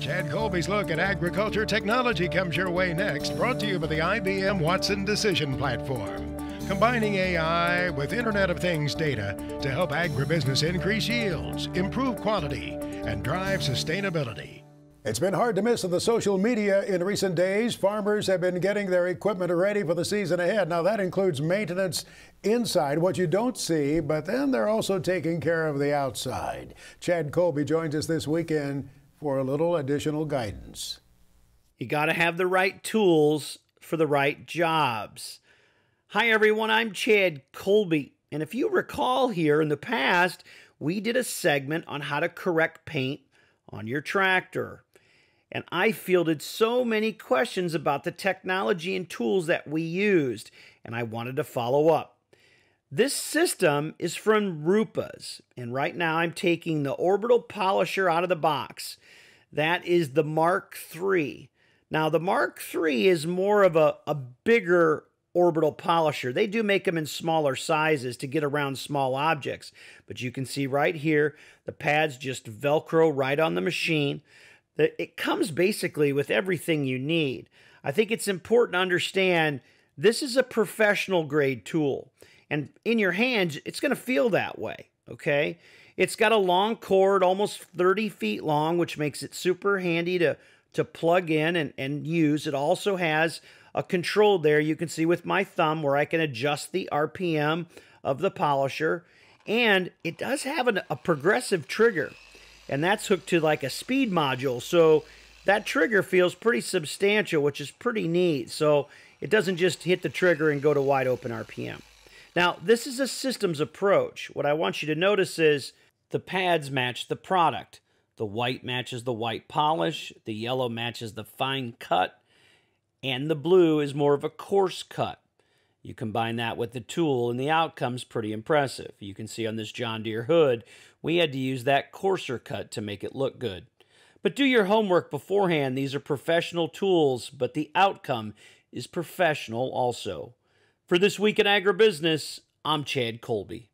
Chad Colby's look at agriculture technology comes your way next, brought to you by the IBM Watson Decision Platform. Combining AI with Internet of Things data to help agribusiness increase yields, improve quality, and drive sustainability. It's been hard to miss on the social media in recent days. Farmers have been getting their equipment ready for the season ahead. Now, that includes maintenance inside, what you don't see, but then they're also taking care of the outside. Chad Colby joins us this weekend for a little additional guidance. You got to have the right tools for the right jobs. Hi, everyone. I'm Chad Colby. And if you recall here in the past, we did a segment on how to correct paint on your tractor. And I fielded so many questions about the technology and tools that we used, and I wanted to follow up. This system is from Rupa's, and right now I'm taking the orbital polisher out of the box. That is the Mark III. Now, the Mark III is more of a, a bigger orbital polisher. They do make them in smaller sizes to get around small objects, but you can see right here, the pads just Velcro right on the machine. It comes basically with everything you need. I think it's important to understand this is a professional grade tool. And in your hands, it's going to feel that way, okay? It's got a long cord, almost 30 feet long, which makes it super handy to, to plug in and, and use. It also has a control there you can see with my thumb where I can adjust the RPM of the polisher. And it does have an, a progressive trigger, and that's hooked to like a speed module. So that trigger feels pretty substantial, which is pretty neat. So it doesn't just hit the trigger and go to wide open RPM. Now, this is a systems approach. What I want you to notice is the pads match the product. The white matches the white polish, the yellow matches the fine cut, and the blue is more of a coarse cut. You combine that with the tool and the outcome's pretty impressive. You can see on this John Deere hood, we had to use that coarser cut to make it look good. But do your homework beforehand. These are professional tools, but the outcome is professional also. For this week in agribusiness, I'm Chad Colby.